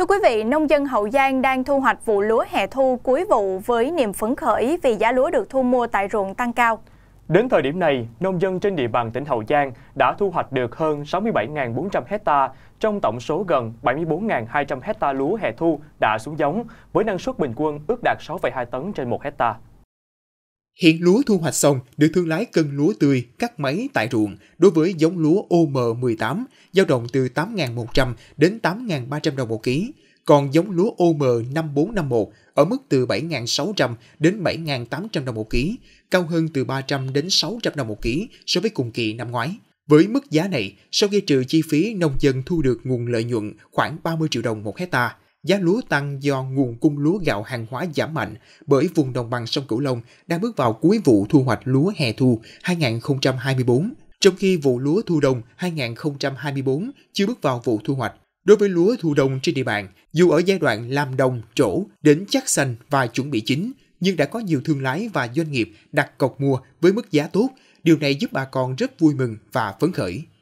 Thưa quý vị, nông dân Hậu Giang đang thu hoạch vụ lúa hè thu cuối vụ với niềm phấn khởi vì giá lúa được thu mua tại ruộng tăng cao. Đến thời điểm này, nông dân trên địa bàn tỉnh Hậu Giang đã thu hoạch được hơn 67.400 hecta trong tổng số gần 74.200 hecta lúa hè thu đã xuống giống với năng suất bình quân ước đạt 6,2 tấn trên 1 hecta. Hiện lúa thu hoạch xong được thương lái cân lúa tươi, cắt máy tại ruộng đối với giống lúa OM18 dao động từ 8.100 đến 8.300 đồng một ký, còn giống lúa OM5451 ở mức từ 7.600 đến 7.800 đồng một ký, cao hơn từ 300 đến 600 đồng một ký so với cùng kỳ năm ngoái. Với mức giá này, sau khi trừ chi phí nông dân thu được nguồn lợi nhuận khoảng 30 triệu đồng một hecta, Giá lúa tăng do nguồn cung lúa gạo hàng hóa giảm mạnh bởi vùng đồng bằng sông Cửu Long đang bước vào cuối vụ thu hoạch lúa hè thu 2024, trong khi vụ lúa thu đông 2024 chưa bước vào vụ thu hoạch. Đối với lúa thu đông trên địa bàn, dù ở giai đoạn làm đồng, trổ, đến chắc xanh và chuẩn bị chính nhưng đã có nhiều thương lái và doanh nghiệp đặt cọc mua với mức giá tốt. Điều này giúp bà con rất vui mừng và phấn khởi.